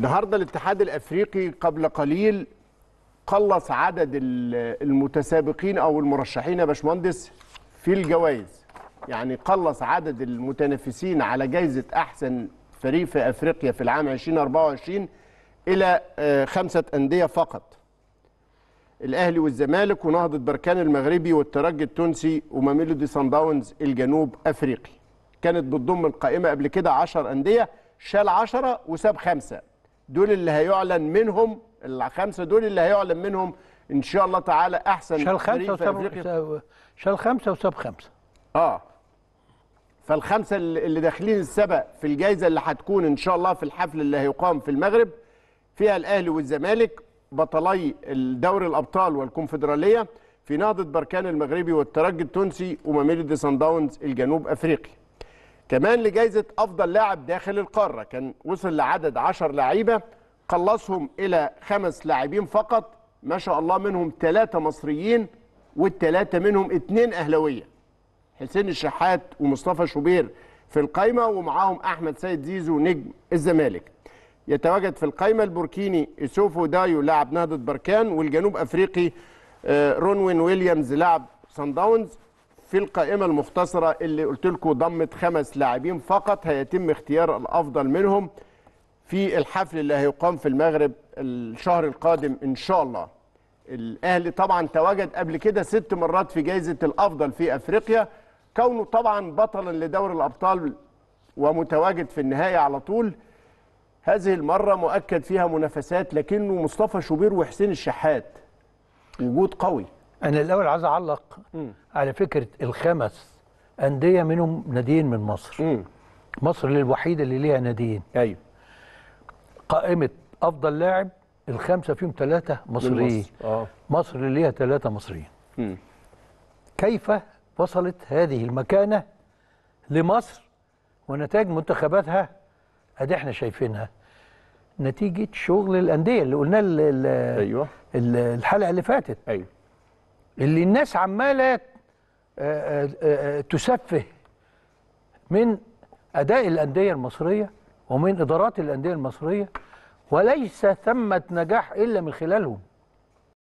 النهارده الاتحاد الافريقي قبل قليل قلص عدد المتسابقين او المرشحين يا باشمهندس في الجوائز يعني قلص عدد المتنافسين على جائزه احسن فريق في افريقيا في العام 2024 الى آه، خمسه انديه فقط الاهلي والزمالك ونهضه بركان المغربي والترجي التونسي وماميلودي سان داونز الجنوب افريقي كانت بتضم القائمه قبل كده 10 انديه شال 10 وساب خمسه دول اللي هيعلن منهم الخمسه دول اللي هيعلن منهم ان شاء الله تعالى احسن شال خمسه وساب شال خمسه وساب خمسه اه فالخمسه اللي داخلين السبق في الجائزه اللي هتكون ان شاء الله في الحفل اللي هيقام في المغرب فيها الاهلي والزمالك بطلي دوري الابطال والكونفدراليه في نهضه بركان المغربي والترجي التونسي وماميلي دي سان داونز الجنوب افريقي كمان لجائزة أفضل لاعب داخل القارة كان وصل لعدد 10 لعيبة قلصهم إلى خمس لاعبين فقط ما شاء الله منهم ثلاثة مصريين والثلاثة منهم اثنين أهلوية حسين الشحات ومصطفى شوبير في القايمة ومعاهم أحمد سيد زيزو نجم الزمالك يتواجد في القايمة البوركيني إسوفو دايو لاعب نهضة بركان والجنوب أفريقي آه، رونوين ويليامز لاعب سان داونز في القائمه المختصره اللي قلت لكم ضمت خمس لاعبين فقط هيتم اختيار الافضل منهم في الحفل اللي هيقام في المغرب الشهر القادم ان شاء الله. الاهلي طبعا تواجد قبل كده ست مرات في جائزه الافضل في افريقيا كونه طبعا بطلا لدوري الابطال ومتواجد في النهائي على طول هذه المره مؤكد فيها منافسات لكنه مصطفى شوبير وحسين الشحات وجود قوي انا الاول عايز اعلق على فكره الخمس انديه منهم ناديين من مصر مم. مصر الوحيده اللي ليها ناديين ايوه قائمه افضل لاعب الخمسه فيهم ثلاثه مصريين آه. مصر اللي ليها ثلاثه مصريين كيف وصلت هذه المكانه لمصر ونتائج منتخباتها ادي احنا شايفينها نتيجه شغل الانديه اللي قلناه ايوه الحلقه اللي فاتت ايوه اللي الناس عماله آه، آه، آه، تسفه من اداء الانديه المصريه ومن ادارات الانديه المصريه وليس ثمه نجاح الا من خلالهم